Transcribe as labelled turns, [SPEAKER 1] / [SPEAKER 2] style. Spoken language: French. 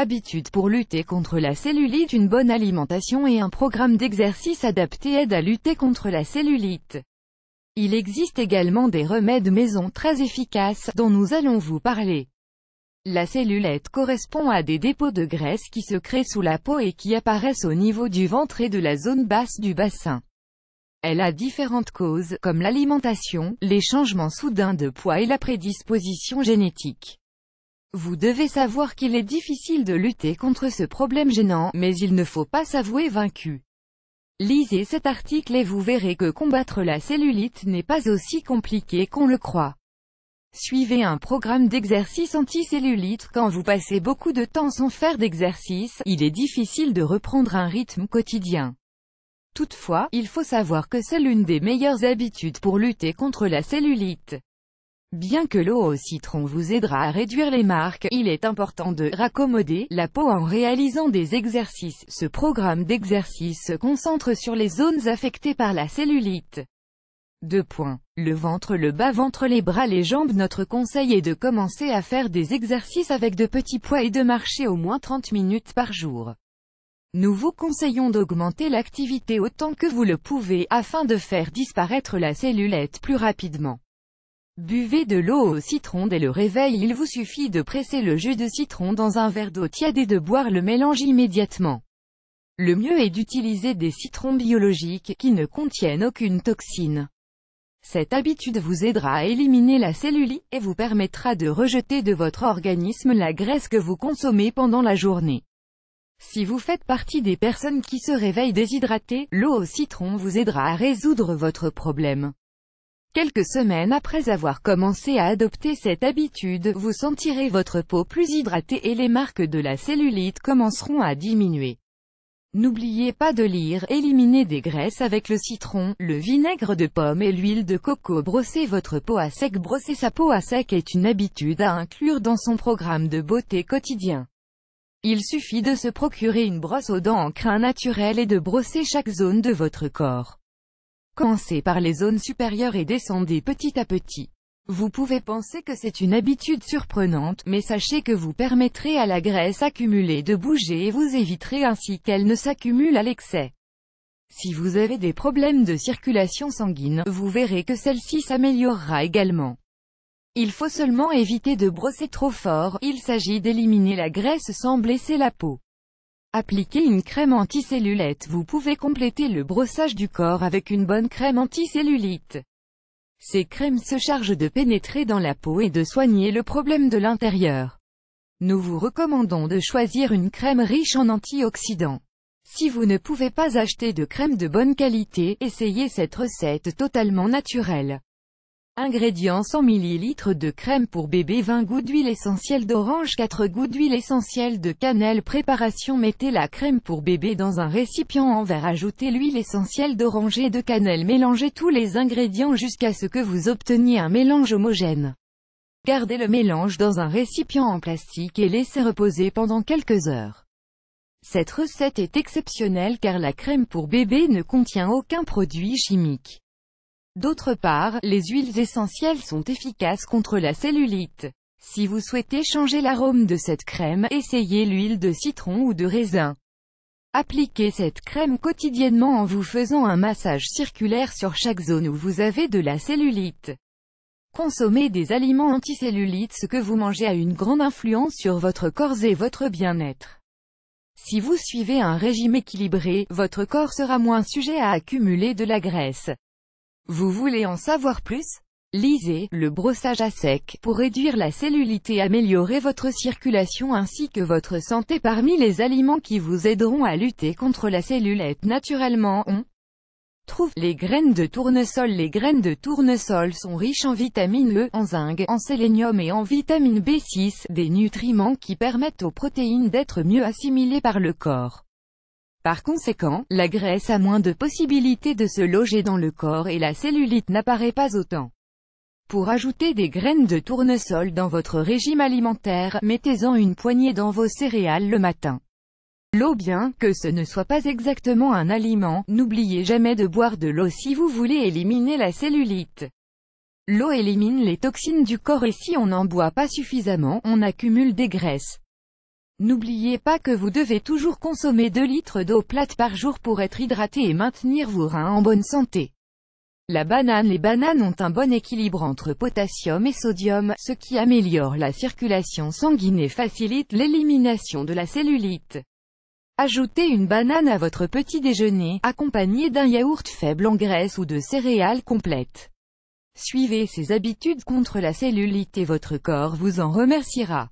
[SPEAKER 1] Habitude pour lutter contre la cellulite Une bonne alimentation et un programme d'exercice adapté aident à lutter contre la cellulite. Il existe également des remèdes maison très efficaces, dont nous allons vous parler. La cellulite correspond à des dépôts de graisse qui se créent sous la peau et qui apparaissent au niveau du ventre et de la zone basse du bassin. Elle a différentes causes, comme l'alimentation, les changements soudains de poids et la prédisposition génétique. Vous devez savoir qu'il est difficile de lutter contre ce problème gênant, mais il ne faut pas s'avouer vaincu. Lisez cet article et vous verrez que combattre la cellulite n'est pas aussi compliqué qu'on le croit. Suivez un programme d'exercice anti-cellulite quand vous passez beaucoup de temps sans faire d'exercice, il est difficile de reprendre un rythme quotidien. Toutefois, il faut savoir que c'est l'une des meilleures habitudes pour lutter contre la cellulite. Bien que l'eau au citron vous aidera à réduire les marques, il est important de raccommoder la peau en réalisant des exercices. Ce programme d'exercice se concentre sur les zones affectées par la cellulite. 2 Le ventre, le bas-ventre, les bras, les jambes. Notre conseil est de commencer à faire des exercices avec de petits poids et de marcher au moins 30 minutes par jour. Nous vous conseillons d'augmenter l'activité autant que vous le pouvez, afin de faire disparaître la cellulite plus rapidement. Buvez de l'eau au citron dès le réveil il vous suffit de presser le jus de citron dans un verre d'eau tiède et de boire le mélange immédiatement. Le mieux est d'utiliser des citrons biologiques, qui ne contiennent aucune toxine. Cette habitude vous aidera à éliminer la cellulite, et vous permettra de rejeter de votre organisme la graisse que vous consommez pendant la journée. Si vous faites partie des personnes qui se réveillent déshydratées, l'eau au citron vous aidera à résoudre votre problème. Quelques semaines après avoir commencé à adopter cette habitude, vous sentirez votre peau plus hydratée et les marques de la cellulite commenceront à diminuer. N'oubliez pas de lire, Éliminer des graisses avec le citron, le vinaigre de pomme et l'huile de coco. Brosser votre peau à sec Brosser sa peau à sec est une habitude à inclure dans son programme de beauté quotidien. Il suffit de se procurer une brosse aux dents en crin naturel et de brosser chaque zone de votre corps. Commencez par les zones supérieures et descendez petit à petit. Vous pouvez penser que c'est une habitude surprenante, mais sachez que vous permettrez à la graisse accumulée de bouger et vous éviterez ainsi qu'elle ne s'accumule à l'excès. Si vous avez des problèmes de circulation sanguine, vous verrez que celle-ci s'améliorera également. Il faut seulement éviter de brosser trop fort, il s'agit d'éliminer la graisse sans blesser la peau. Appliquez une crème anticellulette, Vous pouvez compléter le brossage du corps avec une bonne crème anticellulite. Ces crèmes se chargent de pénétrer dans la peau et de soigner le problème de l'intérieur. Nous vous recommandons de choisir une crème riche en antioxydants. Si vous ne pouvez pas acheter de crème de bonne qualité, essayez cette recette totalement naturelle. Ingrédients 100 ml de crème pour bébé 20 gouttes d'huile essentielle d'orange 4 gouttes d'huile essentielle de cannelle Préparation Mettez la crème pour bébé dans un récipient en verre Ajoutez l'huile essentielle d'orange et de cannelle Mélangez tous les ingrédients jusqu'à ce que vous obteniez un mélange homogène. Gardez le mélange dans un récipient en plastique et laissez reposer pendant quelques heures. Cette recette est exceptionnelle car la crème pour bébé ne contient aucun produit chimique. D'autre part, les huiles essentielles sont efficaces contre la cellulite. Si vous souhaitez changer l'arôme de cette crème, essayez l'huile de citron ou de raisin. Appliquez cette crème quotidiennement en vous faisant un massage circulaire sur chaque zone où vous avez de la cellulite. Consommez des aliments anticellulites Ce que vous mangez a une grande influence sur votre corps et votre bien-être. Si vous suivez un régime équilibré, votre corps sera moins sujet à accumuler de la graisse. Vous voulez en savoir plus Lisez « Le brossage à sec » pour réduire la cellulite et améliorer votre circulation ainsi que votre santé parmi les aliments qui vous aideront à lutter contre la cellulite naturellement on trouve les graines de tournesol Les graines de tournesol sont riches en vitamine E, en zinc, en sélénium et en vitamine B6, des nutriments qui permettent aux protéines d'être mieux assimilées par le corps. Par conséquent, la graisse a moins de possibilités de se loger dans le corps et la cellulite n'apparaît pas autant. Pour ajouter des graines de tournesol dans votre régime alimentaire, mettez-en une poignée dans vos céréales le matin. L'eau bien que ce ne soit pas exactement un aliment, n'oubliez jamais de boire de l'eau si vous voulez éliminer la cellulite. L'eau élimine les toxines du corps et si on n'en boit pas suffisamment, on accumule des graisses. N'oubliez pas que vous devez toujours consommer 2 litres d'eau plate par jour pour être hydraté et maintenir vos reins en bonne santé. La banane Les bananes ont un bon équilibre entre potassium et sodium, ce qui améliore la circulation sanguine et facilite l'élimination de la cellulite. Ajoutez une banane à votre petit déjeuner, accompagnée d'un yaourt faible en graisse ou de céréales complètes. Suivez ces habitudes contre la cellulite et votre corps vous en remerciera.